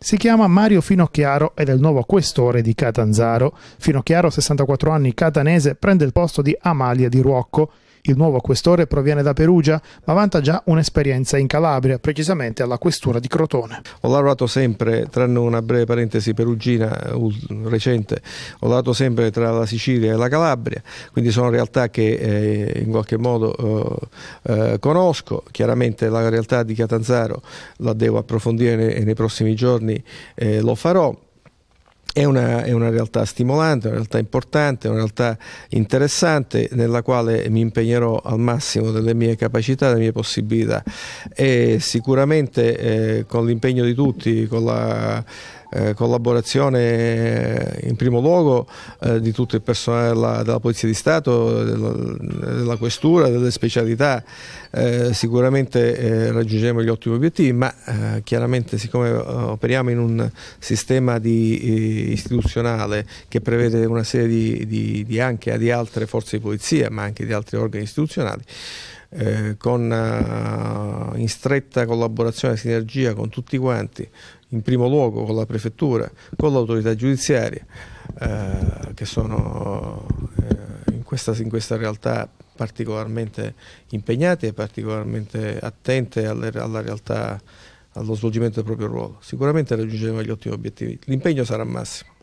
Si chiama Mario Finocchiaro ed è il nuovo questore di Catanzaro. Finocchiaro, 64 anni, catanese, prende il posto di Amalia di Ruocco, il nuovo questore proviene da Perugia, ma vanta già un'esperienza in Calabria, precisamente alla questura di Crotone. Ho lavorato sempre, tranne una breve parentesi perugina eh, recente, ho lavorato sempre tra la Sicilia e la Calabria, quindi sono realtà che eh, in qualche modo eh, eh, conosco. Chiaramente la realtà di Catanzaro la devo approfondire nei, nei prossimi giorni, eh, lo farò. È una, è una, realtà stimolante, una realtà importante, una realtà interessante nella quale mi impegnerò al massimo delle mie capacità, delle mie possibilità e sicuramente eh, con l'impegno di tutti, con la eh, collaborazione eh, in primo luogo eh, di tutto il personale della, della Polizia di Stato, della, della Questura, delle specialità, eh, sicuramente eh, raggiungeremo gli ottimi obiettivi, ma chiaramente siccome operiamo in un sistema di, istituzionale che prevede una serie di, di, di anche di altre forze di polizia, ma anche di altri organi istituzionali, eh, con, eh, in stretta collaborazione e sinergia con tutti quanti, in primo luogo con la prefettura, con l'autorità giudiziaria, eh, che sono eh, in questa, in questa realtà particolarmente impegnate e particolarmente attente alle, alla realtà, allo svolgimento del proprio ruolo. Sicuramente raggiungeremo gli ottimi obiettivi. L'impegno sarà massimo.